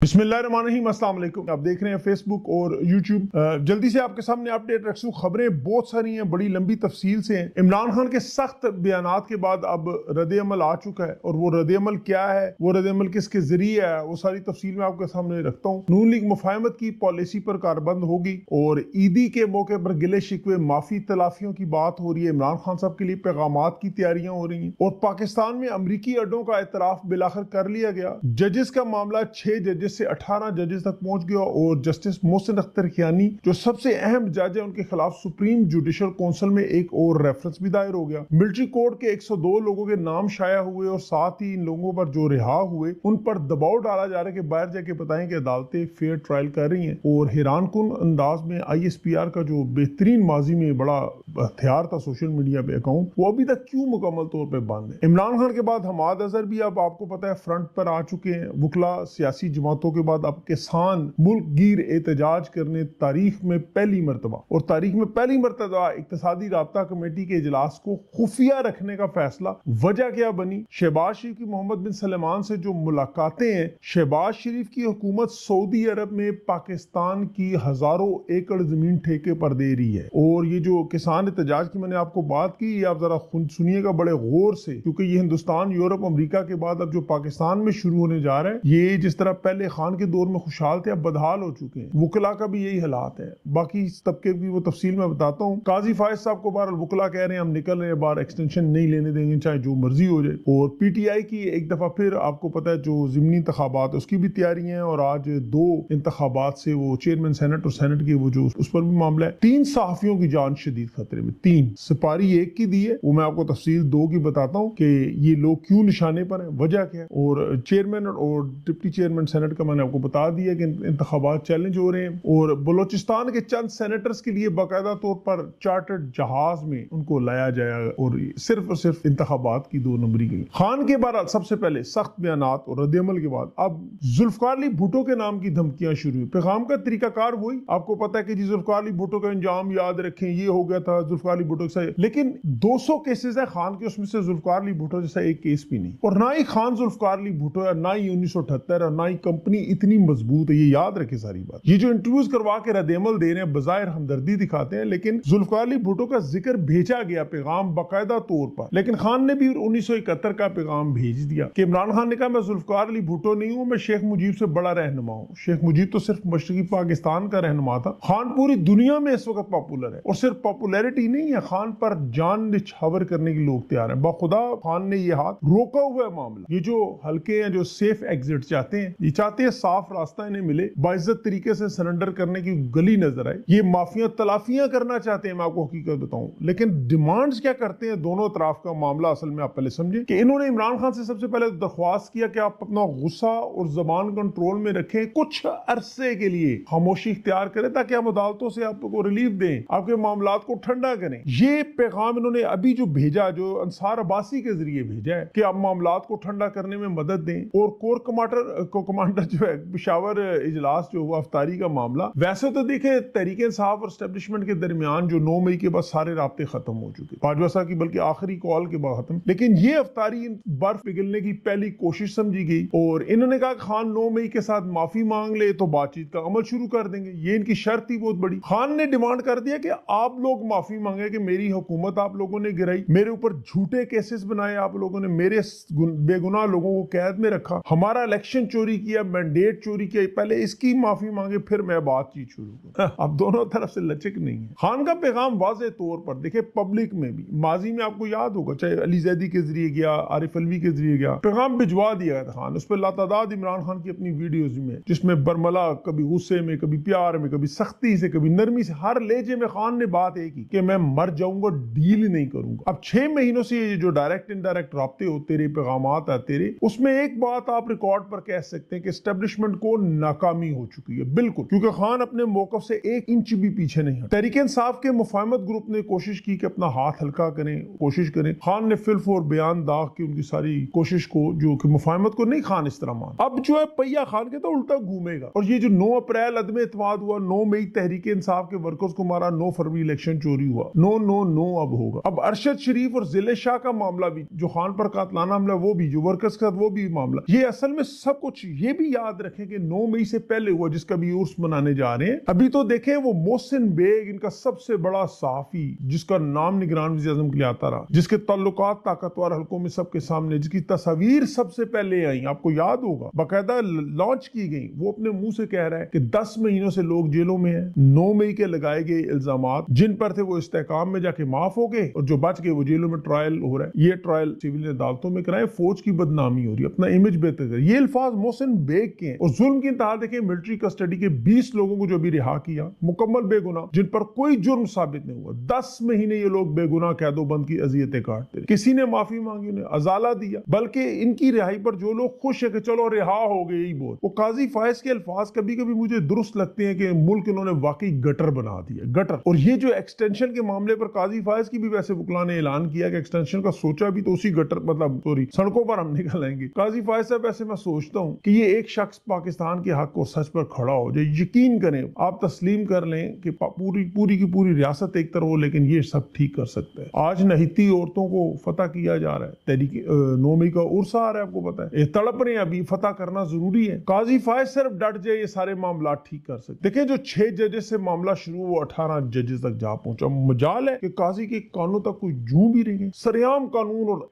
बिस्मिल्लाम आप देख रहे हैं फेसबुक और यूट्यूब जल्दी से आपके सामने अपडेट सू खबरें बहुत सारी हैं बड़ी लंबी तफसील से हैं इमरान खान के सख्त बयान के बाद अब रद अमल आ चुका है और वो रद अमल क्या है वो रद अमल किसके जरिए है वो सारी तफसील में आपके सामने रखता हूँ नून लीग मुफाहमत की पॉलिसी पर कारबंद होगी और ईदी के मौके पर गिले शिकवे माफी तलाफियों की बात हो रही है इमरान खान साहब के लिए पैगाम की तैयारियां हो रही है और पाकिस्तान में अमरीकी अड्डों का एतराफ बिलाखर कर लिया गया जजेस का मामला छह जजेस जजेस से 18 जजेस तक पहुंच गया और जस्टिस मोहसिन अख्तर खियानी जो सबसे अहम जज है उनके खिलाफ सुप्रीम जुडिशल काउंसिल में एक और रेफरेंस भी दायर हो गया मिलिट्री कोर्ट के 102 लोगों के नाम शाया हुए और साथ ही इन लोगों पर जो रिहा हुए उन पर दबाव डाला जा रहा है कि बाहर जाके बताएं कि अदालतें फेयर ट्रायल कर रही हैं और हैरान कन अंदाज में आई का जो बेहतरीन माजी में बड़ा हथियार था सोशल मीडिया पे अकाउंट वो अभी तक क्यों मुकम्मल तौर पर बंद है इमरान खान के बाद हमाद अजहर भी अब आपको पता है फ्रंट पर आ चुके हैं वकला सियासी जमात मौतों के बाद अब किसान मुल्क गिर एहतजाज करने तारीख में पहली मरतबा और तारीख में पहली मरतबा इकतदी रबता कमेटी के इजलास को खुफिया रखने का फैसला वजह क्या बनी शहबाज शरीफ की मोहम्मद बिन सलमान से जो मुलाकातें हैं शहबाज शरीफ की हुकूमत सऊदी अरब में पाकिस्तान की हजारों एकड़ जमीन ठेके पर दे रही है और ये जो किसान एहतजाज की मैंने आपको बात की ये आप जरा खुद सुनिएगा बड़े गौर से क्योंकि ये हिंदुस्तान यूरोप अमरीका के बाद अब जो पाकिस्तान में शुरू होने जा रहे हैं ये जिस तरह पहले आमिर खान के दौर में खुशहाल थे अब बदहाल हो चुके हैं वकला का भी यही हालात है बाकी इस तबके की वो तफसील में बताता हूँ काजी फायज साहब को बार वकला कह रहे हैं हम निकल रहे हैं बार एक्सटेंशन नहीं लेने देंगे चाहे जो मर्जी हो जाए और पी टी आई की एक दफ़ा फिर आपको पता है जो ज़मनी इंतबात उसकी भी तैयारी है और आज दो इंतबात से वो चेयरमैन सेनेट और सेनेट की वो जो उस पर भी मामला है तीन सहाफियों की जान शदीद खतरे में तीन सिपारी एक की दी है वो मैं आपको तफसील दो की बताता हूँ कि ये लोग क्यों निशाने पर है वजह क्या है और चेयरमैन और डिप्टी चेयरमैन सेनेट का मैंने आपको बता दिया कि इंतबात चैलेंज हो रहे हैं और बलोचिस्तान के चंद सेनेटर्स के लिए बाकायदा तौर पर चार्टर्ड जहाज में उनको लाया जाएगा और सिर्फ और सिर्फ इंतबात की दो नंबरी के लिए खान के बहरहाल सबसे पहले सख्त बयान और रद्दमल के बाद अब जुल्फकारली भुटो के नाम की धमकियां शुरू हुई पैगाम का तरीकाकार हुई आपको पता है कि जी जुल्फकारली भुटो का अंजाम याद रखें ये हो गया था जुल्फकारली भुटो से लेकिन दो सौ केसेज है खान के उसमें से जुल्फकारली भुटो जैसा एक केस भी नहीं और ना ही खान जुल्फकारली भुटो है ना ही उन्नीस सौ अठहत्तर और ना ही कंपनी अपनी इतनी मजबूत है ये याद रखे सारी बात ये जो इंटरव्यूज करवा के रदमल दे रहे हैं बाहिर हमदर्दी दिखाते हैं लेकिन जुल्फकार भुटो का जिक्र भेजा गया पैगाम बाकायदा तौर पर लेकिन खान ने भी उन्नीस सौ इकहत्तर का पैगाम भेज दिया कि इमरान खान ने कहा मैं जुल्फकार अली भुटो नहीं हूँ मैं शेख मुजीब से बड़ा रहनुमा हूँ शेख मुजीब तो सिर्फ मशरकी पाकिस्तान का रहनुमा था खान पूरी दुनिया में इस वक्त पॉपुलर है और सिर्फ पॉपुलरिटी नहीं है खान पर जान निछावर करने के लोग तैयार हैं बाखुदा खान ने ये हाथ रोका हुआ है मामला ये जो हल्के हैं जो सेफ एग्जिट चाहते हैं ये चाहते हैं साफ रास्ता इन्हें मिले बाइज्जत तरीके से सरेंडर करने की गली नजर आए ये माफिया तलाफियां करना चाहते हैं मैं आपको हकीकत बताऊं लेकिन डिमांड्स क्या करते हैं दोनों तरफ का मामला असल में आप पहले समझे कि इन्होंने इमरान खान से सबसे पहले दरख्वास्त किया कि आप अपना गुस्सा और जबान कंट्रोल में रखें कुछ अरसे के लिए खामोशी इख्तियार करें ताकि आप अदालतों से आपको रिलीफ दें आपके मामला को ठंडा करें ये पैगाम इन्होंने अभी जो भेजा जो अंसार अब्बासी के जरिए भेजा है कि आप मामला को ठंडा करने में मदद दें और कोर कमांडर कमांडर जो है पिशावर इजलास जो हुआ अफ्तारी का मामला वैसे तो देखे तहरीक साहब और स्टेब्लिशमेंट के दरमियान जो नौ मई के बाद सारे रबते खत्म हो चुके बाजवा साहब की बल्कि आखिरी कॉल के बाद खत्म लेकिन ये अफ्तारी बर्फ पिघलने की पहली कोशिश समझी गई और इन्होंने कहा खान नौ मई के साथ माफी मांग ले तो बातचीत का अमल शुरू कर देंगे ये इनकी शर्त थी बहुत बड़ी खान ने डिमांड कर दिया कि आप लोग माफी मांगे कि मेरी हुकूमत आप लोगों ने गिराई मेरे ऊपर झूठे केसेस बनाए आप लोगों ने मेरे बेगुनाह लोगों को कैद में रखा हमारा इलेक्शन चोरी किया मैं डेट चोरी किया पहले इसकी माफी मांगे फिर मैं बातचीत शुरू करूँ हाँ। अब दोनों तरफ से लचक नहीं है खान का पैगाम वाज तौर पर देखे पब्लिक में भी माजी में आपको याद होगा चाहे अली जैदी के जरिए गया आरिफ अलवी के जरिए गया पैगाम भिजवा दिया था खान उस पर लातादाद इमरान खान की अपनी वीडियोज में जिसमें बरमला कभी गुस्से में कभी प्यार में कभी सख्ती से कभी नरमी से हर लेजे में खान ने बात एक ही कि मैं मर जाऊंगा डील नहीं करूंगा अब छह महीनों से ये जो डायरेक्ट इनडायरेक्ट रबते हो तेरे पैगाम आते रहे उसमें एक बात आप रिकॉर्ड पर कह सकते हैं कि एस्टेब्लिशमेंट को नाकामी हो चुकी है बिल्कुल क्योंकि खान अपने मौकफ से एक इंच भी पीछे नहीं है तरीके इंसाफ के मुफाहमत ग्रुप ने कोशिश की कि अपना हाथ हल्का करें कोशिश करें खान ने फिल्फ और बयान दाग की उनकी सारी कोशिश को जो कि मुफाहमत को नहीं खान इस तरह मान अब जो है पहिया खान के तो उल्टा घूमेगा और ये जो नौ अप्रैल अदम इतवाद हुआ नौ मई तहरीक इंसाफ के वर्कर्स को मारा नौ फरवरी इलेक्शन चोरी हुआ नो नो नो अब होगा अब अरशद शरीफ और जिले शाह का मामला भी जो खान पर कातलाना हमला वो भी जो वर्कर्स का वो भी मामला ये असल में सब कुछ ये भी भी याद रखें कि 9 मई से पहले हुआ जिसका भी उर्स मनाने जा रहे हैं अभी तो देखें वो मोहसिन बेग इनका सबसे बड़ा साफी जिसका नाम निगरान वजी अजम के लिए आता रहा जिसके ताल्लुक ताकतवर हल्कों में सबके सामने जिसकी तस्वीर सबसे पहले आई आपको याद होगा बाकायदा लॉन्च की गई वो अपने मुंह से कह रहा है कि दस महीनों से लोग जेलों में है नौ मई के लगाए गए इल्जाम जिन पर थे वो इस्तेकाम में जाके माफ हो गए और जो बच गए वो जेलों में ट्रायल हो रहा है ये ट्रायल सिविल अदालतों में कराए फौज की बदनामी हो रही है अपना इमेज बेहतर ये अल्फाज मोहसिन बेग देख के और जुल्म की इंतहा देखें मिलिट्री कस्टडी के बीस लोगों को जो भी रिहा किया मुकम्मल बेगुना जिन पर कोई जुर्म साबित नहीं हुआ दस महीने ये लोग बेगुना कैदो बंद की अजियतें काटते किसी ने माफी मांगी उन्हें अजाला दिया बल्कि इनकी रिहाई पर जो लोग खुश है कि चलो रिहा हो गए यही बोल वो काजी फायस के अल्फाज कभी कभी मुझे दुरुस्त लगते हैं कि मुल्क इन्होंने वाकई गटर बना दिया गटर और ये जो एक्सटेंशन के मामले पर काजी फायस की भी वैसे वकला ने ऐलान किया कि एक्सटेंशन का सोचा भी तो उसी गटर मतलब सॉरी सड़कों पर हम निकल आएंगे काजी फायस साहब ऐसे मैं सोचता हूँ कि ये एक एक शख्स पाकिस्तान के हक और सच पर खड़ा हो जाए यकीन करें आप तस्लीम कर लें कि पूरी पूरी की पूरी रियासत एक तरह हो लेकिन ये सब ठीक कर सकते हैं आज नहती औरतों को फतह किया जा रहा है तहरीक नौमी का उर्सा आ रहा है आपको पता है ये तड़प रहे हैं अभी फतह करना जरूरी है काजी फायज सिर्फ डट जाए ये सारे मामला ठीक कर सकते देखिये जो छह जजेस से मामला शुरू हुआ अठारह जजेस तक जा पहुंचा मजाल है कि काजी के कानों तक कोई जू भी रही है सरेआम कानून और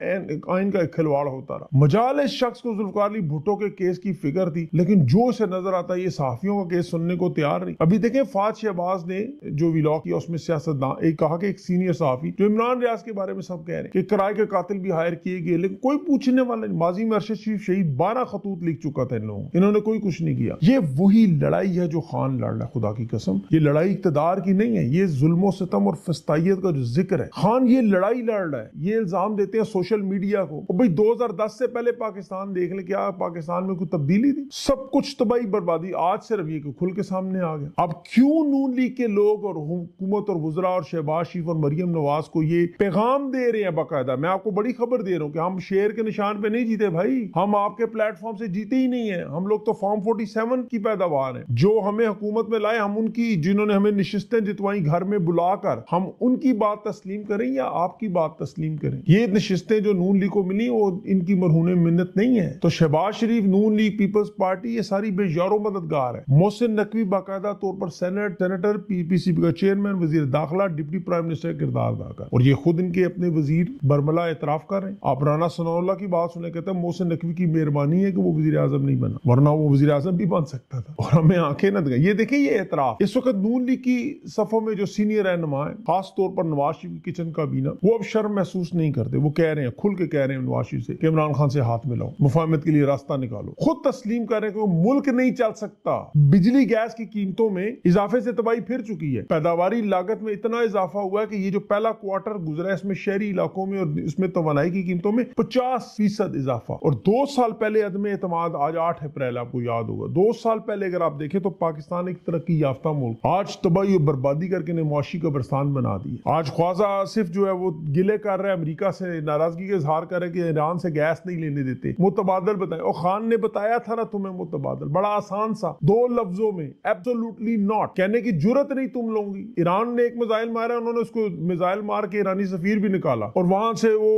आइन का खिलवाड़ होता रहा मजाल इस शख्स को जुल्फकार भुट्टो के केस की फिगर कर दी लेकिन जो से नजर आता है ये साफियों का केस सुनने को तैयार नहीं अभी देखें फाज शहबाज ने जो विलॉ किया उसमें सियासतदान एक कहा कि एक सीनियर साफी जो इमरान रियाज के बारे में सब कह रहे हैं कि किराए के कातिल भी हायर किए गए लेकिन कोई पूछने वाला नहीं माजी में अरशद शरीफ शहीद बारह खतूत लिख चुका था इन लोगों इन्होंने कोई कुछ नहीं किया ये वही लड़ाई है जो खान लड़ रहा है खुदा की कसम ये लड़ाई इकतदार की नहीं है ये जुल्मो सितम और फस्ताइत का जो जिक्र है खान ये लड़ाई लड़ रहा है ये इल्जाम देते हैं सोशल मीडिया को भाई दो हजार दस से पहले पाकिस्तान देख ले क्या पाकिस्तान में कोई तब्दीली थी सब कुछ तबाही तो बर्बादी आज से रवि को खुल के सामने आ गया अब क्यों नून लीग के लोग और हुकूमत और गुजरा और शहबाज शरीफ और मरियम नवाज को ये पैगाम दे रहे हैं बाकायदा मैं आपको बड़ी खबर दे रहा हूँ कि हम शेर के निशान पे नहीं जीते भाई हम आपके प्लेटफॉर्म से जीते ही नहीं है हम लोग तो फॉर्म फोर्टी सेवन की पैदावार है जो हमें हुकूमत में लाए हम उनकी जिन्होंने हमें नशस्तें जितवाई घर में बुलाकर हम उनकी बात तस्लीम करें या आपकी बात तस्लीम करें ये नशस्तें जो नून लीग को मिली वो इनकी मरहून मिन्नत नहीं है तो Shahbaz Sharif Noon League Peoples Peoples Party ये सारी बेजारों मददगार है मोहसिन नकवी बाकायदा तौर पर सेनेट सेनेटर पीपीसीबी का चेयरमैन वजीर दाखिला डिप्टी प्राइम मिनिस्टर किरदार अदा कर और ये खुद इनके अपने वजीर बर्मला एतराफ कर रहे हैं आप राना सनाउल्ला की बात सुने कहते हैं मोहसिन नकवी की मेहरबानी है कि वो वजी अजम नहीं बना वरना वो वजी अजम भी बन सकता था और हमें आंखें न दिखाई ये देखें ये एतराफ इस वक्त नून लीग की सफों में जो सीनियर रहनुमा है खास तौर पर नवाज शरीफ की किचन बीना वो अब शर्म महसूस नहीं करते वो कह रहे हैं खुल के कह रहे हैं नवाज शरीफ से इमरान खान से हाथ मिलाओ मुफाहमत के लिए रास्ता निकालो खुद तस्लीम तस्लीम कर रहे हैं क्योंकि मुल्क नहीं चल सकता बिजली गैस की कीमतों में इजाफे से तबाही फिर चुकी है पैदावार लागत में इतना इजाफा हुआ है कि ये जो पहला क्वार्टर गुजरा है इसमें शहरी इलाकों में और इसमें तोानाई की कीमतों में पचास फीसद इजाफा और दो साल पहले अदम एतम आज आठ अप्रैल आपको याद होगा दो साल पहले अगर आप देखें तो पाकिस्तान एक तरक्की याफ्ता मुल्क आज तबाही और बर्बादी करके ने मुआशी कब्रस्तान बना दी आज ख्वाजा आसिफ जो है वो गिले कर रहे हैं अमरीका से नाराजगी का इजहार कर रहे हैं कि ईरान से गैस नहीं लेने देते मुतबादल बताए और खान ने बताया था रहा तुम्हें मुतबादल बड़ा आसान सा दो लफ्जों में एब्सोलूटली नॉट कहने की जरूरत नहीं तुम लोगों की ईरान ने एक मिजाइल मारा उन्होंने उसको मिजाइल मार के ईरानी सफीर भी निकाला और वहां से वो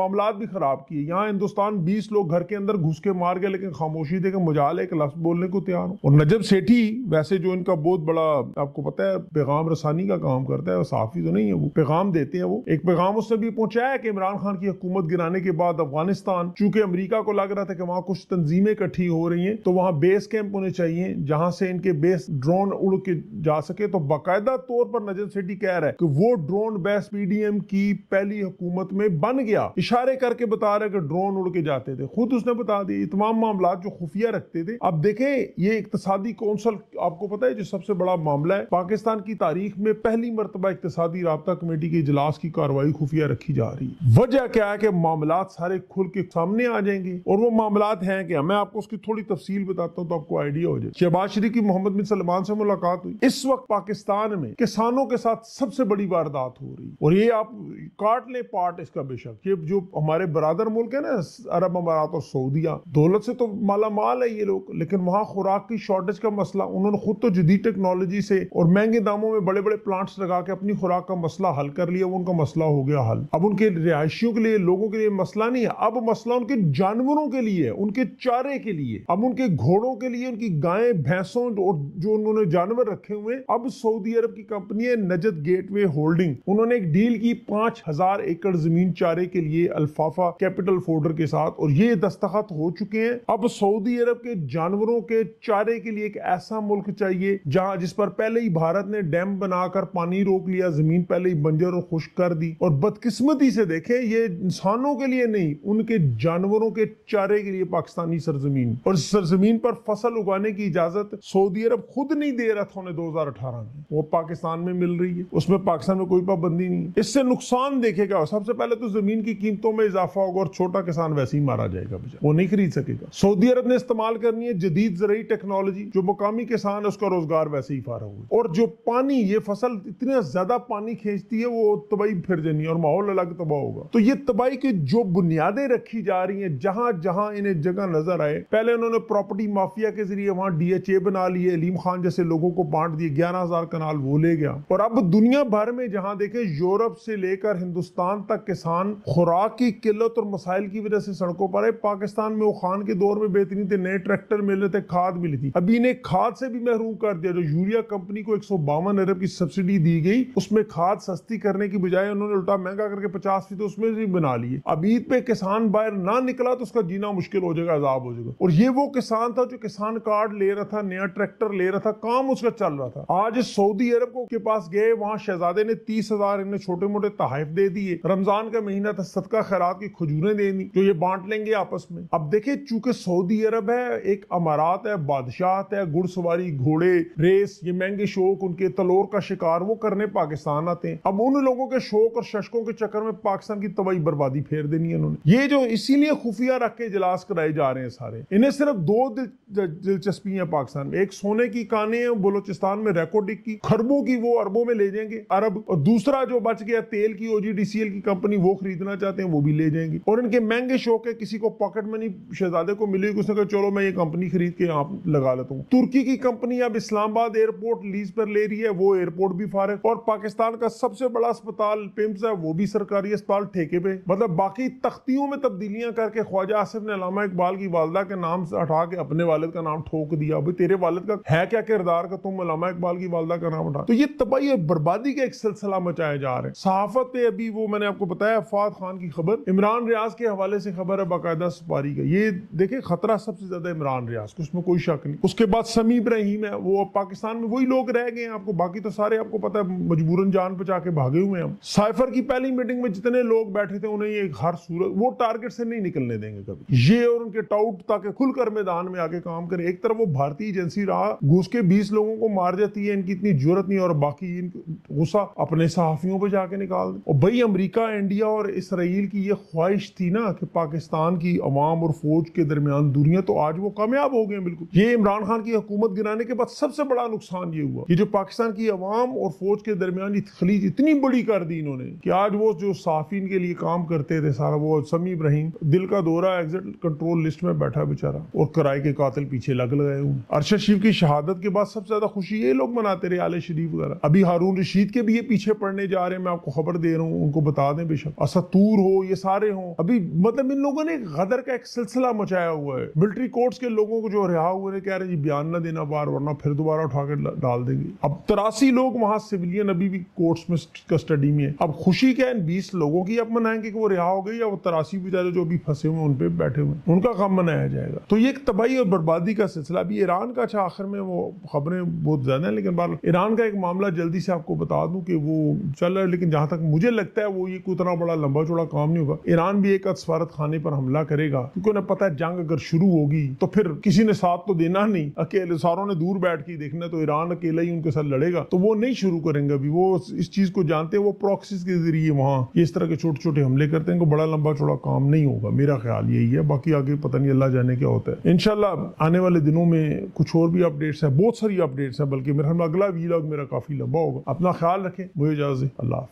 मामला भी खराब किए यहाँ हिंदुस्तान बीस लोग घर के अंदर घुस के मार गए लेकिन खामोशी देखे मुजाल एक लफ्ज बोलने को तैयार हो और नजब सेठी वैसे जो इनका बहुत बड़ा आपको पता है पैगाम रसानी का काम करता है साफी तो नहीं है वो पैगाम देते हैं वो एक पैगाम उससे भी पहुंचाया कि इमरान खान की हुकूमत गिराने के बाद अफगानिस्तान चूंकि अमरीका को लग रहा था कि वहां कुछ तंजीमें इकट्ठी हो रही हैं तो वहाँ बेस कैंप होने चाहिए जहाँ से इनके बेस ड्रोन उड़ के जा सके तो बाकायदा तौर पर नजर सेठी कह रहा है कि वो ड्रोन बेस पीडीएम की पहली हुकूमत में बन गया इशारे करके बता रहे कि ड्रोन उड़ के जाते थे खुद उसने बता दिए तमाम मामला जो खुफिया रखते थे अब देखें ये इकतसादी कौंसल आपको पता है जो सबसे बड़ा मामला है पाकिस्तान की तारीख में पहली मरतबा इकतसादी रबता कमेटी के इजलास की कार्रवाई खुफिया रखी जा रही है वजह क्या है कि मामला सारे खुल के सामने आ जाएंगे और वो मामला हैं कि मैं आपको उसकी थोड़ी तफसील बताता हूँ तो आपको आइडिया हो जाए शहबाज शरीफ की मोहम्मद बिन सलमान से मुलाकात हुई इस वक्त पाकिस्तान में किसानों के साथ सबसे बड़ी वारदात हो रही और ये आप काट ले पार्ट इसका बेशक ये जो हमारे बरदर मुल्क है ना अरब अमारात और सऊदिया दौलत से तो माला माल है ये लोग लेकिन वहाँ खुराक की शॉर्टेज का मसला उन्होंने खुद तो जदीद टेक्नोलॉजी से और महंगे दामों में बड़े बड़े प्लांट्स लगा के अपनी खुराक का मसला हल कर लिया वो उनका मसला हो गया हल अब उनके रिहायशियों के लिए लोगों के लिए मसला नहीं है अब मसला उनके जानवरों के लिए उनके चारे के लिए लिए अब उनके घोड़ों के लिए उनकी गायें भैंसों और जो उन्होंने जानवर रखे हुए अब सऊदी अरब की कंपनी है नजत गेटवे होल्डिंग उन्होंने एक डील की पांच हजार एकड़ जमीन चारे के लिए अल्फाफा कैपिटल फोल्डर के साथ और ये दस्तखत हो चुके हैं अब सऊदी अरब के जानवरों के चारे के लिए एक ऐसा मुल्क चाहिए जहां जिस पर पहले ही भारत ने डैम बनाकर पानी रोक लिया जमीन पहले ही बंजर और खुश कर दी और बदकिस्मती से देखे ये इंसानों के लिए नहीं उनके जानवरों के चारे के लिए पाकिस्तानी सरजमीन और सरजमीन पर फसल उगाने की इजाजत सऊदी अरब खुद नहीं दे रहा था उन्हें अठारह में वो पाकिस्तान में मिल रही है उसमें पाकिस्तान में कोई पाबंदी नहीं है इससे नुकसान देखेगा सबसे पहले तो जमीन की कीमतों में इजाफा होगा और छोटा किसान वैसे ही मारा जाएगा वो नहीं खरीद सकेगा सऊदी अरब ने इस्तेमाल करनी है जदीद जरिए टेक्नोलॉजी जो मुकामी किसान है उसका रोजगार वैसे ही फारा होगा और जो पानी ये फसल इतना ज्यादा पानी खींचती है वो तबाही फिर जानी और माहौल अलग तबाह होगा तो ये तबाही की जो बुनियादें रखी जा रही है जहां जहां इन्हें जगह नजर आए पहले उन्होंने प्रॉपर्टी माफिया के जरिए वहां डीएचए बना लिए अलीम खान जैसे लोगों को बांट दिए ग्यारह हजार कनाल वो ले गया और अब दुनिया भर में जहां देखे यूरोप से लेकर हिंदुस्तान तक किसान खुराक की किल्लत और मसाइल की वजह से सड़कों पर है पाकिस्तान में वो खान के दौर में बेहतरीन थे नए ट्रैक्टर मिल रहे थे खाद मिली थी अभी इन्हें खाद से भी महरूम कर दिया जो यूरिया कंपनी को एक अरब की सब्सिडी दी गई उसमें खाद सस्ती करने की बजाय उन्होंने उल्टा महंगा करके पचास फीसद उसमें भी बना लिए अब ईद पे किसान बाहर ना निकला तो उसका जीना मुश्किल हो जाएगा अजाब हो जाएगा और ये ये वो किसान था जो किसान कार्ड ले रहा था नया ट्रैक्टर ले रहा था काम उसका चल रहा था आज सऊदी अरब को के पास गए वहाँ शहजादे ने तीस हजार इन्हें छोटे मोटे तहफ दे दिए रमजान का महीना था सदका खैरात की खजूरें दे दी जो ये बांट लेंगे आपस में अब देखे चूंकि सऊदी अरब है एक अमारात है बादशाहत है घुड़सवारी घोड़े रेस ये महंगे शौक उनके तलोर का शिकार वो करने पाकिस्तान आते हैं अब उन लोगों के शौक और शशकों के चक्कर में पाकिस्तान की तबाही बर्बादी फेर देनी है उन्होंने ये जो इसीलिए खुफिया रख के इजलास कराए जा रहे हैं सारे इन्हें सिर्फ दो दिल, दिलचस्पी है पाकिस्तान में एक सोने की काने है बलोचिस्तान में रेकोडिक की खरबों की वो अरबों में ले जाएंगे अरब और दूसरा जो बच गया तेल की ओजीडीसीएल की कंपनी वो खरीदना चाहते हैं वो भी ले जाएंगे और इनके महंगे शौक है किसी को पॉकेट मनी शहजादे को मिली उसने कहा चलो मैं ये कंपनी खरीद के यहाँ लगा लेता हूँ तुर्की की कंपनी अब इस्लामाबाद एयरपोर्ट लीज पर ले रही है वो एयरपोर्ट भी फारे और पाकिस्तान का सबसे बड़ा अस्पताल पिम्स है वो भी सरकारी अस्पताल ठेके पे मतलब बाकी तख्तियों में तब्दीलियां करके ख्वाजा आसिफ ने लामा इकबाल की वालदा के नाम नाम से हटा के अपने वालद का नाम ठोक दिया भाई तेरे वालद का है क्या किरदार का तुम अलामा इकबाल की वालदा का नाम हटा तो ये तबाही और बर्बादी का एक सिलसिला मचाया जा रहा है सहाफत पे अभी वो मैंने आपको बताया अफात खान की खबर इमरान रियाज के हवाले से खबर है बाकायदा सुपारी का ये देखे खतरा सबसे ज्यादा इमरान रियाज को उसमें कोई शक नहीं उसके बाद समी इब्राहिम है वो अब पाकिस्तान में वही लोग रह गए हैं आपको बाकी तो सारे आपको पता है मजबूरन जान बचा के भागे हुए हैं साइफर की पहली मीटिंग में जितने लोग बैठे थे उन्हें ये हर सूरत वो टारगेट से नहीं निकलने देंगे कभी ये और उनके टाउट ताकि खुद खुलकर मैदान में आके काम करे एक तरफ वो भारतीय एजेंसी रहा घुस के बीस लोगों को मार जाती है इनकी इतनी जरूरत नहीं और बाकी गुस्सा अपने सहाफियों पर जाके निकाल दे और भाई अमरीका इंडिया और इसराइल की ये ख्वाहिश थी ना कि पाकिस्तान की अवाम और फौज के दरमियान दूरियां तो आज वो कामयाब हो गए बिल्कुल ये इमरान खान की हुकूमत गिराने के बाद सबसे बड़ा नुकसान ये हुआ कि जो पाकिस्तान की अवाम और फौज के दरमियान खलीज इतनी बड़ी कर दी इन्होंने कि आज वो जो साफिन के लिए काम करते थे सारा वो समी इब्राहिम दिल का दौरा एग्जिट कंट्रोल लिस्ट में बैठा बेचारा रहा और कराए के कातिल पीछे लग लगाए हुए अरशद शरीफ की शहादत के बाद सबसे ज्यादा खुशी ये लोग मनाते रहे आले शरीफ वगैरह अभी हारून रशीद के भी ये पीछे पड़ने जा रहे हैं मैं आपको खबर दे रहा हूँ उनको बता दें बेशक असतूर हो ये सारे हों अभी मतलब इन लोगों ने गदर का एक सिलसिला मचाया हुआ है मिलिट्री कोर्ट्स के लोगों को जो रिहा हुए कह रहे जी बयान ना देना बार वरना फिर दोबारा उठा कर डाल देंगे अब तिरासी लोग वहां सिविलियन अभी भी कोर्ट्स में कस्टडी में अब खुशी क्या इन बीस लोगों की अब मनाएंगे कि वो रिहा हो गई या वो तिरासी बेचारे जो अभी फंसे हुए उन पर बैठे हुए उनका काम मनाया जाएगा तो ये एक तबाही और बर्बादी का सिलसिला अभी ईरान का अच्छा आखिर में वो खबरें बहुत ज़्यादा हैं लेकिन बार ईरान का एक मामला जल्दी से आपको बता दूं कि वो चल रहा है लेकिन जहां तक मुझे लगता है वो ये उतना बड़ा लंबा चौड़ा काम नहीं होगा ईरान भी एक सफारत खाने पर हमला करेगा क्योंकि उन्हें पता है जंग अगर शुरू होगी तो फिर किसी ने साथ तो देना नहीं अकेले सारों ने दूर बैठ के देखना तो ईरान अकेला ही उनके साथ लड़ेगा तो वो नहीं शुरू करेंगे अभी वो इस चीज़ को जानते हैं वो प्रोक्सिस के जरिए वहाँ इस तरह के छोटे छोटे हमले करते हैं बड़ा लंबा चौड़ा काम नहीं होगा मेरा ख्याल यही है बाकी आगे पता नहीं अल्लाह जाने के होता है इनशाला आने वाले दिनों में कुछ और भी अपडेट्स हैं बहुत सारी अपडेट्स हैं बल्कि मेरा अगला वीलॉग मेरा काफ़ी लंबा होगा अपना ख्याल रखें मुझे इजाज़त अल्लाह